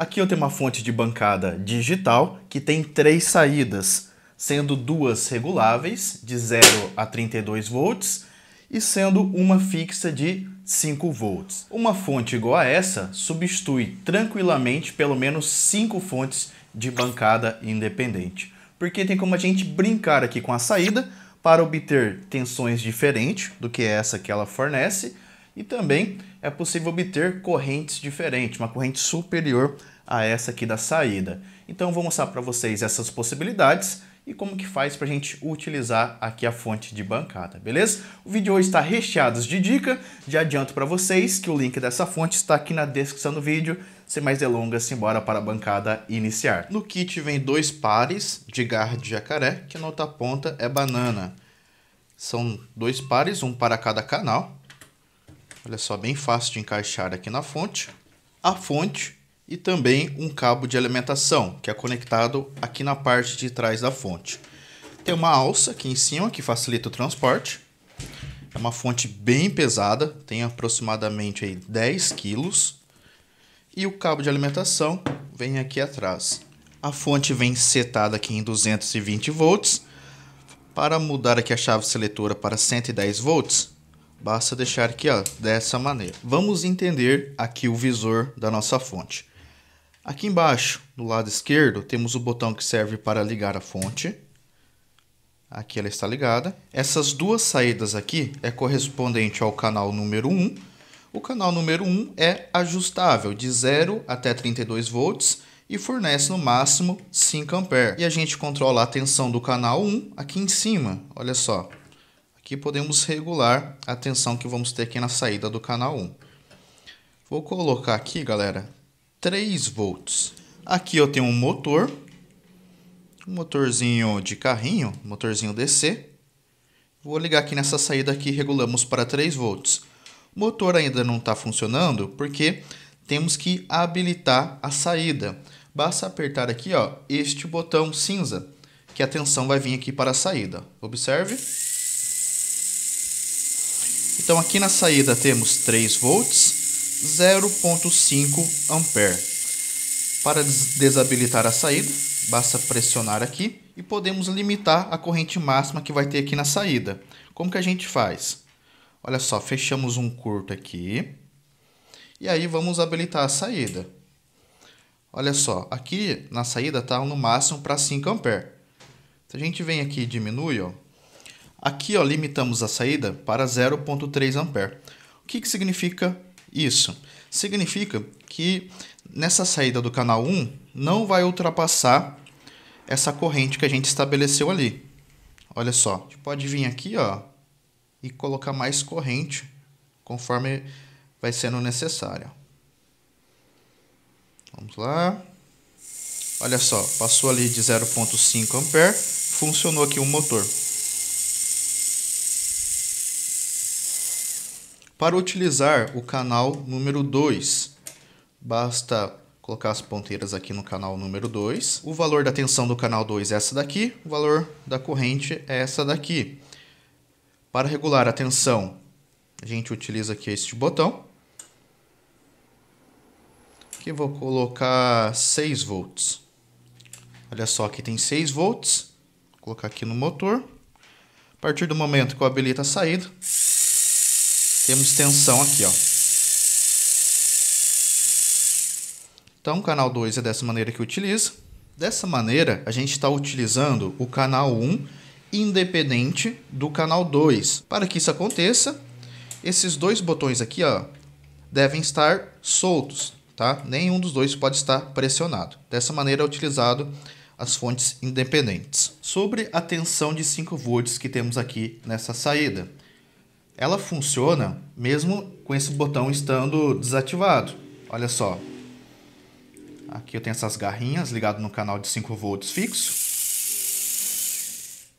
Aqui eu tenho uma fonte de bancada digital que tem três saídas, sendo duas reguláveis de 0 a 32 volts e sendo uma fixa de 5 volts. Uma fonte igual a essa substitui tranquilamente pelo menos 5 fontes de bancada independente, porque tem como a gente brincar aqui com a saída para obter tensões diferentes do que essa que ela fornece e também é possível obter correntes diferentes, uma corrente superior a essa aqui da saída. Então vou mostrar para vocês essas possibilidades e como que faz para a gente utilizar aqui a fonte de bancada, beleza? O vídeo hoje está recheado de dica, já adianto para vocês que o link dessa fonte está aqui na descrição do vídeo, sem mais delongas, simbora para a bancada iniciar. No kit vem dois pares de garra de jacaré, que na outra ponta é banana. São dois pares, um para cada canal, Olha só, bem fácil de encaixar aqui na fonte. A fonte e também um cabo de alimentação, que é conectado aqui na parte de trás da fonte. Tem uma alça aqui em cima que facilita o transporte. É uma fonte bem pesada, tem aproximadamente aí 10 quilos. E o cabo de alimentação vem aqui atrás. A fonte vem setada aqui em 220 volts. Para mudar aqui a chave seletora para 110 volts, Basta deixar aqui ó, dessa maneira. Vamos entender aqui o visor da nossa fonte. Aqui embaixo, do lado esquerdo, temos o botão que serve para ligar a fonte. Aqui ela está ligada. Essas duas saídas aqui é correspondente ao canal número 1. O canal número 1 é ajustável de 0 até 32 volts e fornece no máximo 5 amperes. E a gente controla a tensão do canal 1 aqui em cima, olha só que podemos regular a tensão que vamos ter aqui na saída do canal 1. Vou colocar aqui, galera, 3 volts. Aqui eu tenho um motor, um motorzinho de carrinho, motorzinho DC. Vou ligar aqui nessa saída aqui, regulamos para 3 volts. O motor ainda não está funcionando porque temos que habilitar a saída. Basta apertar aqui ó, este botão cinza, que a tensão vai vir aqui para a saída. Observe. Então aqui na saída temos 3 volts, 0.5 ampere. Para desabilitar a saída, basta pressionar aqui e podemos limitar a corrente máxima que vai ter aqui na saída. Como que a gente faz? Olha só, fechamos um curto aqui e aí vamos habilitar a saída. Olha só, aqui na saída está no máximo para 5 ampere. Se a gente vem aqui e diminui, ó, Aqui ó, limitamos a saída para 0,3 A. O que, que significa isso? Significa que nessa saída do canal 1 não vai ultrapassar essa corrente que a gente estabeleceu ali. Olha só, a gente pode vir aqui ó, e colocar mais corrente conforme vai sendo necessária. Vamos lá. Olha só, passou ali de 0.5 A, funcionou aqui o motor. Para utilizar o canal número 2, basta colocar as ponteiras aqui no canal número 2. O valor da tensão do canal 2 é essa daqui, o valor da corrente é essa daqui. Para regular a tensão, a gente utiliza aqui este botão. Aqui vou colocar 6 volts. Olha só, aqui tem 6 volts. Vou colocar aqui no motor. A partir do momento que eu habilito a saída, temos tensão aqui, ó. Então, o canal 2 é dessa maneira que utiliza. Dessa maneira, a gente está utilizando o canal 1 um independente do canal 2. Para que isso aconteça, esses dois botões aqui ó, devem estar soltos, tá? Nenhum dos dois pode estar pressionado. Dessa maneira é utilizado as fontes independentes. Sobre a tensão de 5 volts que temos aqui nessa saída ela funciona mesmo com esse botão estando desativado. Olha só. Aqui eu tenho essas garrinhas ligado no canal de 5 volts fixo.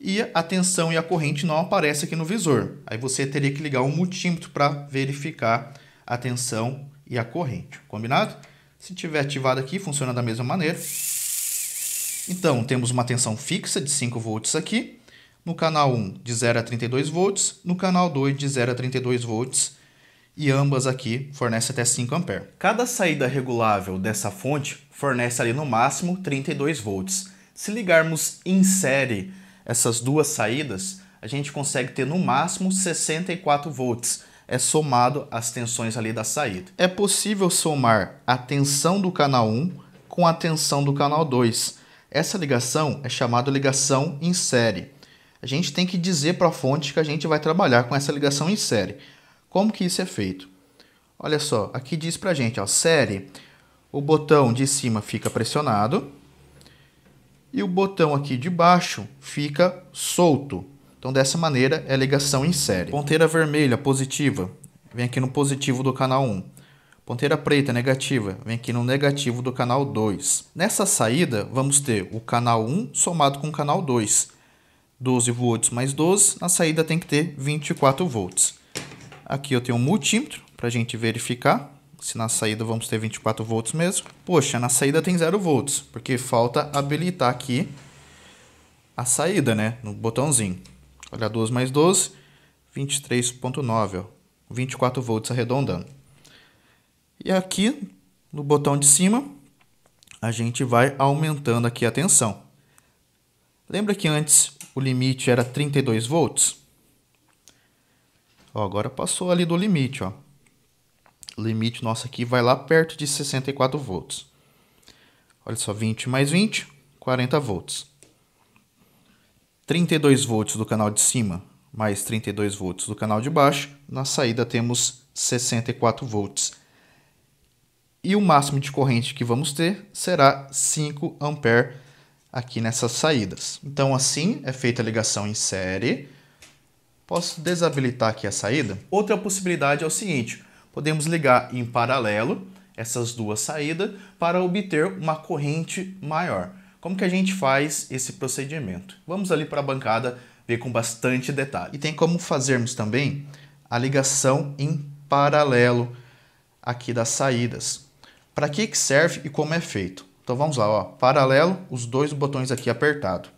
E a tensão e a corrente não aparece aqui no visor. Aí você teria que ligar um multímetro para verificar a tensão e a corrente, combinado? Se tiver ativado aqui, funciona da mesma maneira. Então, temos uma tensão fixa de 5 volts aqui no canal 1 de 0 a 32 volts, no canal 2 de 0 a 32 volts e ambas aqui fornecem até 5 ampere. Cada saída regulável dessa fonte fornece ali no máximo 32 volts. Se ligarmos em série essas duas saídas, a gente consegue ter no máximo 64 volts. É somado as tensões ali da saída. É possível somar a tensão do canal 1 com a tensão do canal 2. Essa ligação é chamada ligação em série a gente tem que dizer para a fonte que a gente vai trabalhar com essa ligação em série. Como que isso é feito? Olha só, aqui diz para a gente, ó, série, o botão de cima fica pressionado e o botão aqui de baixo fica solto. Então, dessa maneira, é ligação em série. Ponteira vermelha, positiva, vem aqui no positivo do canal 1. Ponteira preta, negativa, vem aqui no negativo do canal 2. Nessa saída, vamos ter o canal 1 somado com o canal 2. 12 volts mais 12, na saída tem que ter 24 volts. Aqui eu tenho um multímetro para a gente verificar se na saída vamos ter 24 volts mesmo. Poxa, na saída tem 0 volts, porque falta habilitar aqui a saída, né, no botãozinho. Olha, 12 mais 12, 23.9, 24 volts arredondando. E aqui, no botão de cima, a gente vai aumentando aqui a tensão. Lembra que antes o limite era 32 volts. Ó, agora passou ali do limite, ó. O limite nosso aqui vai lá perto de 64 volts. Olha só, 20 mais 20, 40 volts. 32 volts do canal de cima mais 32 volts do canal de baixo. Na saída temos 64 volts. E o máximo de corrente que vamos ter será 5 amperes aqui nessas saídas. Então, assim é feita a ligação em série. Posso desabilitar aqui a saída? Outra possibilidade é o seguinte, podemos ligar em paralelo essas duas saídas para obter uma corrente maior. Como que a gente faz esse procedimento? Vamos ali para a bancada ver com bastante detalhe. E tem como fazermos também a ligação em paralelo aqui das saídas. Para que, que serve e como é feito? Então vamos lá, ó, paralelo, os dois botões aqui apertado.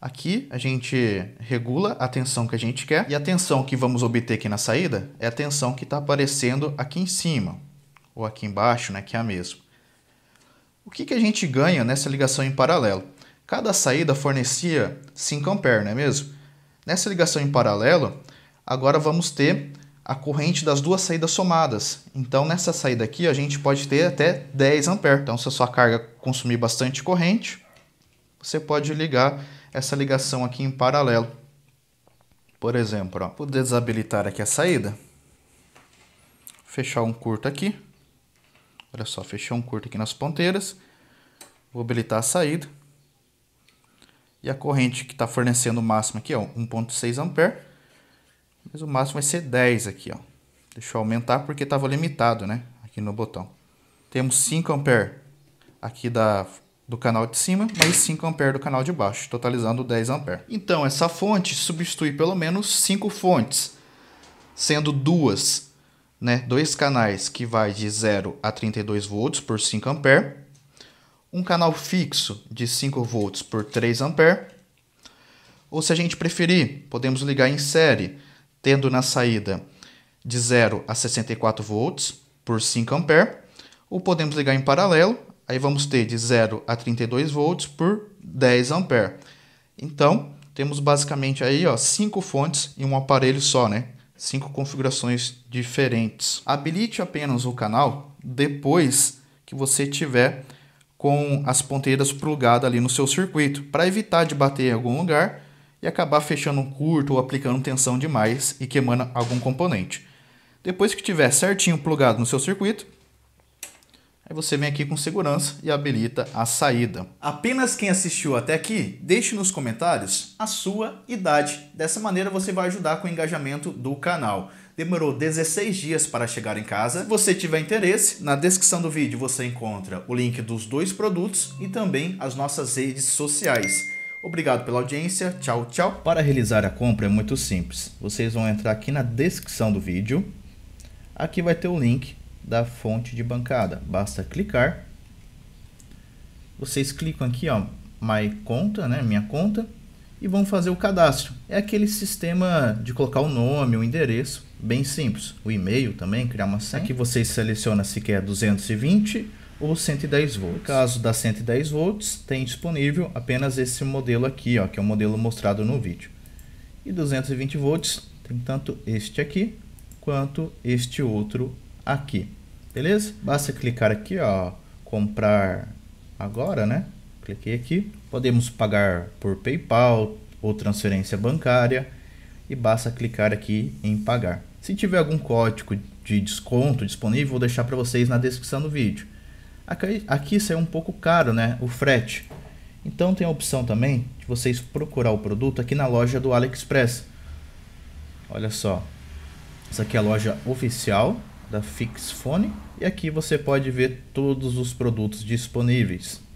Aqui a gente regula a tensão que a gente quer e a tensão que vamos obter aqui na saída é a tensão que está aparecendo aqui em cima ou aqui embaixo, né, que é a mesma. O que, que a gente ganha nessa ligação em paralelo? Cada saída fornecia 5 A, não é mesmo? Nessa ligação em paralelo, agora vamos ter a corrente das duas saídas somadas. Então, nessa saída aqui, a gente pode ter até 10 A. Então, se a sua carga consumir bastante corrente, você pode ligar essa ligação aqui em paralelo. Por exemplo, ó, vou desabilitar aqui a saída. Fechar um curto aqui. Olha só, fechei um curto aqui nas ponteiras. Vou habilitar a saída. E a corrente que está fornecendo o máximo aqui é 1.6 ampere. Mas o máximo vai ser 10 aqui, ó. Deixa eu aumentar porque estava limitado, né? Aqui no botão. Temos 5 ampere aqui da, do canal de cima, mais 5 ampere do canal de baixo, totalizando 10 ampere. Então, essa fonte substitui pelo menos 5 fontes, sendo duas, né? Dois canais que vai de 0 a 32 volts por 5 ampere, um canal fixo de 5 volts por 3 ampere, ou se a gente preferir, podemos ligar em série tendo na saída de 0 a 64 volts por 5 ampere, ou podemos ligar em paralelo, aí vamos ter de 0 a 32 volts por 10 ampere. Então, temos basicamente aí, ó, cinco fontes em um aparelho só, né? Cinco configurações diferentes. Habilite apenas o canal depois que você tiver com as ponteiras plugadas ali no seu circuito, para evitar de bater em algum lugar e acabar fechando um curto ou aplicando tensão demais e queimando algum componente. Depois que tiver certinho plugado no seu circuito, aí você vem aqui com segurança e habilita a saída. Apenas quem assistiu até aqui, deixe nos comentários a sua idade. Dessa maneira você vai ajudar com o engajamento do canal. Demorou 16 dias para chegar em casa. Se você tiver interesse, na descrição do vídeo você encontra o link dos dois produtos e também as nossas redes sociais. Obrigado pela audiência, tchau, tchau. Para realizar a compra é muito simples. Vocês vão entrar aqui na descrição do vídeo. Aqui vai ter o link da fonte de bancada. Basta clicar. Vocês clicam aqui, ó, My Conta, né, minha conta, e vão fazer o cadastro. É aquele sistema de colocar o nome, o endereço, bem simples. O e-mail também, criar uma senha. Aqui vocês selecionam se quer 220 ou 110 volts. No caso da 110 volts, tem disponível apenas esse modelo aqui, ó, que é o modelo mostrado no vídeo. E 220 volts tem tanto este aqui quanto este outro aqui. Beleza? Basta clicar aqui, ó, comprar agora, né? Cliquei aqui. Podemos pagar por PayPal ou transferência bancária e basta clicar aqui em pagar. Se tiver algum código de desconto disponível, vou deixar para vocês na descrição do vídeo. Aqui, aqui saiu é um pouco caro, né? O frete. Então tem a opção também de vocês procurar o produto aqui na loja do AliExpress. Olha só. Essa aqui é a loja oficial da Fixfone e aqui você pode ver todos os produtos disponíveis.